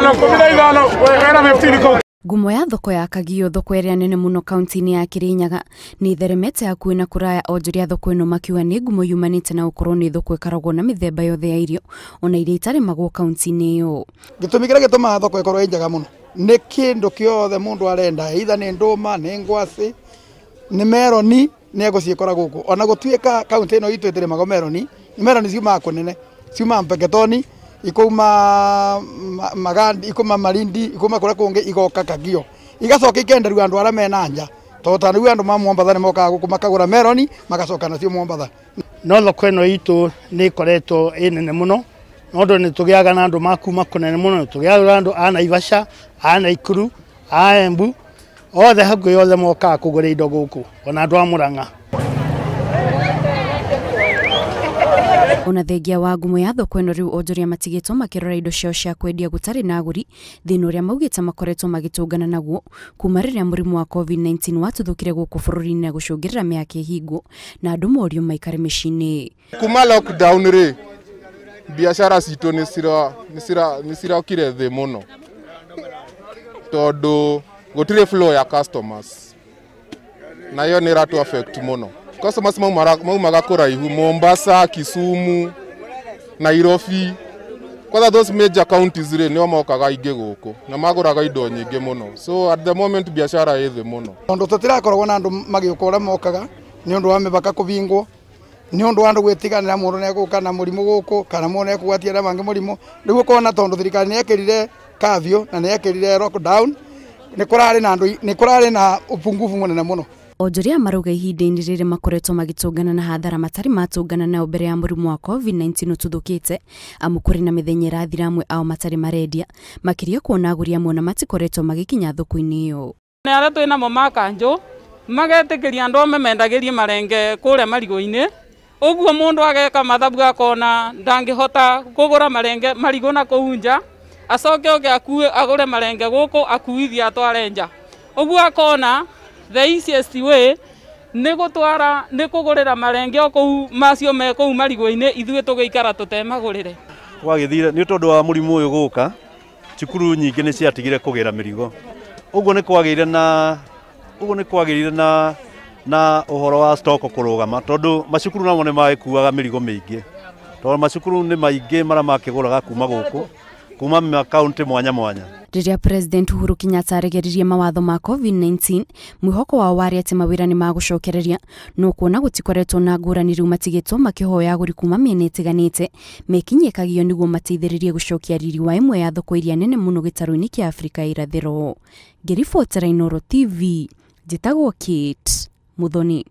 ithano ngumo ya thoko ya kagio thoko ĩrĩa nene mũno kaunti-inĩ ya kĩrĩnyaga nĩ ĩtheremete hakuĩ na kũraya onjoria thoko ĩno makiuga nĩ ngumo yumanĩte na gũkorwo nĩ thoko ĩkaragwo na mĩthemba yothe ya irio ona iria itarĩmagwo kaunti-inĩ ĩyo gĩtũmi kĩrĩa gĩtũmaga thoko ĩkorwo ĩ njega mũno nĩ kĩndũ kĩothe mũndũ arenda itha nĩ ndũma nĩ ngwacĩ nĩ meroni nĩ egũciĩkora gũkũ ona gũtuĩka kaunti ĩno itũ ĩtĩrĩmagwo meroni meroni ciumaga kũnene ciumaga mpeketoni ikuma magandi ikuma marindi ikuma kuria kungi igoka kagio igacoka ikenderua andu aria mena nja tondå tandä u andå ma mwambatha nä mokaga gå kå ra meroni magacoka nacio mwambatha no thoko ä no itå nä ikoretwo ä nene må no no nä tå gä aga na andå makuma kå nene må no tå gä aga andå a naivasha a naikuru othe hakuä othe mokaga kå gå rä indo gå kå ona andå a må rang'a ona thengia wa ngumo ya thoko ĩno rĩu onjoria matigĩtwo makĩrora indo ciao cia kwendia gũtarĩ na agũri thĩna ũrĩa maugĩte makoretwo magĩtũngana naguo kuma rĩrĩa mũrimũ wa covid-19 watuthũkire gũkũ bũrũri-inĩ na gũcũngĩrĩra mĩaka ĩhingwo na andũ morio maikare mĩciĩ-inĩ kuma lockdown rĩ biacara citũ nĩ cirokire thĩ mũno tondũ gũtirĩ flow ya customers na hiyo nĩ ratu affect mũno customers maumagakora ihu mombasa kisumu nairobi kwanza those major counties rä nä o mokaga aingä gå kå na magåraga indo nyingä må no so at the moment biashara ä thä må no tondå tå tirakoragwo na andå magä å ka å rä a mokaga nä å wa mä baka kå bingwo nä å ndå wa andå gwä tiganä ra må ndå nä egå kana må rimå gå kå mangi må ndå nekågwatia arä a mangä må rimå rä u å kona tondå thirikari nä ekä kavyo na nä ekä rire nä kå na andå ni kå rarä na upungufu pungubu må nene onjoria maruga ihinda-inĩ rĩrĩ makoretwo magĩtũngana na hathara matarĩ matũngana nayo mbere ya mũrimũ wa covid-19 ũtuthũkĩte amu kũrĩ na mĩthenya ĩrathira amwe ao matarĩ marendia makĩria kuona agũri amwe ona matikoretwo magĩkinya thoko-inĩ ĩyo nĩ arĩa twĩ namo ma kanjũ magetĩkĩria andũ amwe mendagĩrie marenge kũrĩa marigũ-inĩ ũguo mũndũ ageka mathabu akona ndangĩhota kũgũra marenge marigũ na kũu nja acoke oke akue agũre marenge gũkũ akuithia atware nja ũguo akona the easiest way nä gå twara nä kå gå rä ra marenge o kå u macio me kå u marigå-inä ithuä tå gä ikara tå temagå rä re gwagä thire nä tondå wa må rimå å yå gå ka cukuru nyingä nä ciatigire kå gä ra mä rigo å guo nä kwagä ire na å guo nä kwagä rire na na å horo wa stoko kå rå gama tondå macukuru namo nä magä kuaga mä rigo mä ingä tondå macukuru nä maingä mara makä gå raga kuma gå kå kuma makauntä mwanya mwanya rĩrĩa president uhuru kenyatta aregeririe mawatho ma covid-19 mwĩhoko wao warĩ atĩ mawĩra nĩ magũcokereria no kuona gũtikoretwo na ngũrani rĩu matigĩtwo makĩhoya agũri kuma mĩena ĩtiganĩte mekinyĩkagio nĩguo mateithĩrĩrie gũcokia riri wa ĩmwe ya thoko iria nene mũno gĩtarũ-inĩ kĩa afrika ya irathĩro ngĩribotera inoro tv njĩtagwo kit mũthoni